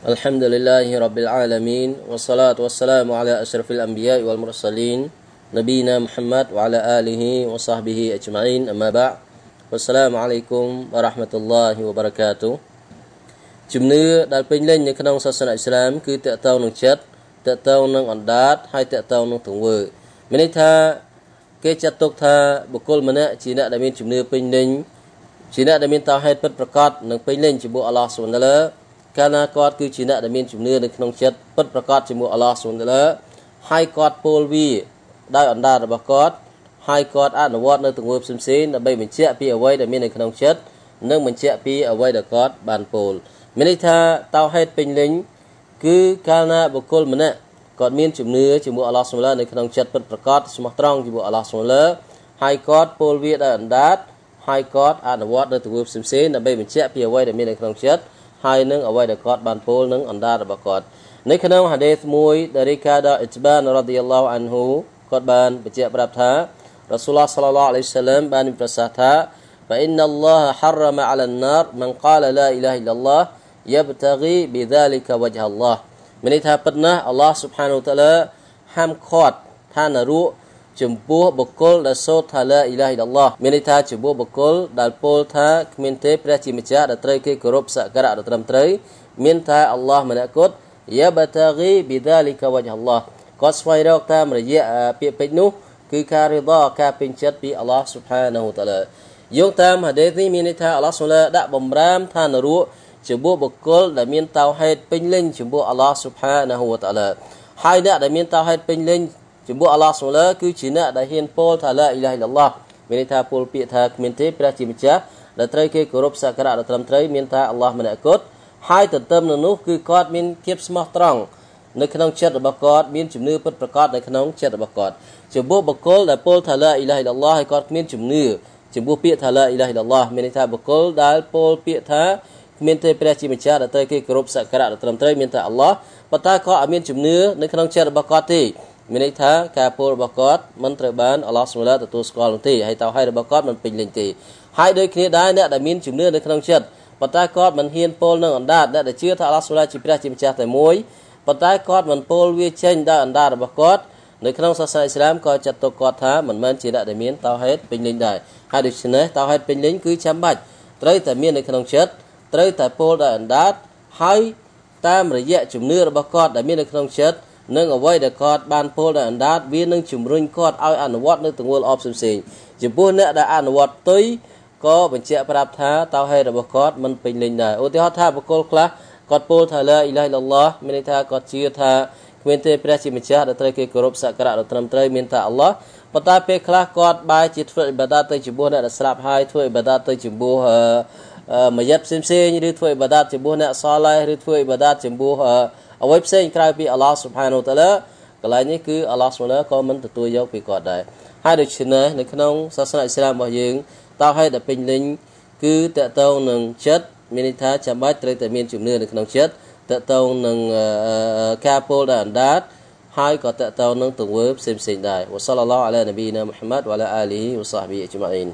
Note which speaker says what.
Speaker 1: الحمد لله رب العالمين والصلاة والسلام على أشرف الأنبياء والمرسلين نبينا محمد وعلى آله وصحبه أجمعين أما بعد والسلام عليكم ورحمة الله وبركاته جمنا دار بين لين يكنون سلسلة الإسلام كي تأتاو نجد تأتاو نغندات هاي تأتاو نغتنوى من إتها كي جاتوك تها بكل منا جينا دامين جمنا بين لين جينا دامين تاو هاي بد بركات نغ بين لين جبو الله سبحانه កាលណាគាត់គឺជាអ្នកដែលមានជំនឿនៅក្នុងចិត្តពិតប្រាកដជាមួយអល់ឡោះស៊ុនឡាហើយគាត់ពោលវាដោយអណ្ដាតរបស់គាត់ហើយគាត់អនុវត្តនៅទង្វើផ្សេងៗដើម្បីបញ្ជាក់ពីអ្វីដែលមាននៅក្នុងចិត្តនិងបញ្ជាក់ពីអ្វីដែលគាត់បានពោលមានន័យថាតោហេតុពេញលេញគឺកាលណាបុគ្គលម្នាក់គាត់មានជំនឿជាមួយអល់ឡោះស៊ុនឡានៅក្នុងចិត្តពិតប្រាកដស្មោះត្រង់ជាមួយអល់ឡោះស៊ុនឡាហើយគាត់ពោលវាដោយអណ្ដាតហើយគាត់អនុវត្តនៅទង្វើផ្សេងៗដើម្បីបញ្ជាក់ពីអ្វីដែលមាននៅក្នុងចិត្តហើយនឹងអ្វីដែលគាត់បានពោលនឹងអណ្ដាតរបស់គាត់នៅក្នុងហាឌីសមួយដែលរីកាដអ៊ីចបានរ៉ាឌីយ៉ាឡោះអានហ៊ូគាត់បានបញ្ជាក់ប្រាប់ថារ៉ាស៊ូលឡោះសាឡឡោះអាឡៃសាឡាមបានប្រសាសន៍ថា فإن الله حرم على النار من قال لا إله إلا الله يبتغي بذلك وجه الله មានន័យថាពិតណាស់អល់ឡោះស៊ុបហានូតាឡាហាមឃាត់ថានរកចំពោះបុគ្គលដែលសូត្រថាឡាអ៊ីឡាហ៊ីឡឡោះមានន័យថាចំពោះបុគ្គលដែលពោលថាគ្មានទេព្រះជាម្ចាស់ដែលត្រូវគេគោរពសក្ការៈដល់ត្រឹមត្រូវមានថាអល់ឡោះម្នាក់គត់យ៉ាបតាហ្គីប៊ីដាលីកាវ៉ាជអល់ឡោះគាត់ស្វែងរកតាមរយៈពាក្យពេចន៍នោះគឺការរិដោការពេញចិត្តពីអល់ឡោះស៊ុបហានាហ៊ូតាឡាយោងតាមហាឌីសនេះមានន័យថាអល់ឡោះស៊ុបហានាដាក់បំរាមឋានរកចំពោះបុគ្គលដែលមានតោហេតពេញលេញចំពោះអល់ឡោះស៊ុបហានាហ៊ូតាឡាហើយអ្នកដែលមានតោហេតពេញលេញជាមួយអល់ឡោះសូឡាគឺជាអ្នកដែលហ៊ានពោលថាឡាអ៊ីឡាហ៊ីឡឡោះមានន័យថាពោលពាក្យថាគ្មានទេព្រះជាម្ចាស់ដែលត្រូវគេគោរពសក្ការៈដល់ត្រឹមត្រូវមានថាអល់ឡោះម្នាក់គត់ហើយទន្ទឹមនឹងនោះគឺគាត់មានភាពស្មោះត្រង់នៅក្នុងចិត្តរបស់គាត់មានជំនឿពិតប្រាកដនៅក្នុងចិត្តរបស់គាត់ចំពោះបុគ្គលដែលពោលថាឡាអ៊ីឡាហ៊ីឡឡោះហើយគាត់គ្មានជំនឿចំពោះពាក្យថាឡាអ៊ីឡាហ៊ីឡឡោះមានន័យថាបុគ្គលដែលពោលពាក្យថាគ្មានទេព្រះជាម្ចាស់ដែលត្រូវគេគោរពសក្ការៈដល់ត្រឹមត្រូវមានតែអល់ឡោះប៉ុន្តែគាត់អត់មានជំនឿនៅក្នុងចិត្តរបស់គាត់ទេមានន័យថាការពោលរបស់គាត់មិនត្រូវបានអល់ឡោះសុបហានទទួលស្គាល់នោះទេហើយតោហើយរបស់គាត់មិនពេញលេញទេហើយដូចគ្នាដែរអ្នកដែលមានជំនឿនៅក្នុងចិត្តប៉ុន្តែគាត់មិនហ៊ានពោលនឹងអណ្ដាតអ្នកដែលជឿថាអល់ឡោះសុបហានជាព្រះជាម្ចាស់តែមួយប៉ុន្តែគាត់មិនពោលវា ចេញដោយអណ្ដាតរបស់គាត់នៅក្នុងសាសនាអ៊ីស្លាមក៏ចាត់ទុកគាត់ថាមិនមែនជាអ្នកដែលមានតោហេតពេញលេញដែរហើយដូច្នេះតោហេតពេញលេញគឺចាំបាច់ត្រូវតែមាននៅក្នុងចិត្តត្រូវតែពោលដោយអណ្ដាតហើយតាមរយៈជំនឿរបស់គាត់ដែលមាននៅក្នុងចិត្តនិងអ្វីដែលគាត់បានពោលដោយអណ្ដាតវានឹងជំរុញគាត់ឲ្យអនុវត្តនៅទង្វើល្អផ្សេងៗចំពោះអ្នកដែលអនុវត្តផ្ទុយក៏បញ្ជាក់ប្រាប់ថាតោហេតុរបស់គាត់មិនពេញលេញដែរឧទាហរណ៍ថាបុគ្គលខ្លះគាត់ពោលថាឡាអ៊ីឡាហ៍អ៊ីឡោះមានន័យថាគាត់ជឿថាគ្មានទេព្រះជាម្ចាស់ដែលត្រូវគេគោរពសក្ការៈដ៏ត្រឹមត្រូវមានថាអល់ឡោះប៉ុន្តែពេលខ្លះគាត់បែរជាធ្វើអ៊ីបាដាទៅចំពោះអ្នកដែលស្លាប់ហើយធ្វើអ៊ីបាដាទៅចំពោះមយិតផ្សេងៗឬធ្វើអ៊ីបាដាចំពោះអ្នកសាឡេះឬធ្វើអ៊ីបាដាចំពោះអ្វីផ្សេងក្រៅពីអល់ឡោះស៊ុបហានូតាឡាកន្លែងនេះគឺអល់ឡោះស៊ុបហានូក៏មិនទទួលយកពីគាត់ដែរហើយដូច្នេះនៅក្នុងសាសនាអ៊ីស្លាមរបស់យើងតើហេតុដែលពេញលេញគឺតកតងនឹងចិត្តមានន័យថាចាំបាច់ត្រូវតែមានជំនឿនៅក្នុងចិត្តតកតងនឹងការពោលដែលអណ្ដាតហើយក៏តកតងនឹងទង្វើផ្សេងៗដែរវ៉ាសល្លឡោះអាឡានប៊ីណាមូហាម៉ាត់វ៉ាឡាអាលីវ៉ាសាហ្ប៊ីអ៊ីជម៉ាអ៊ីន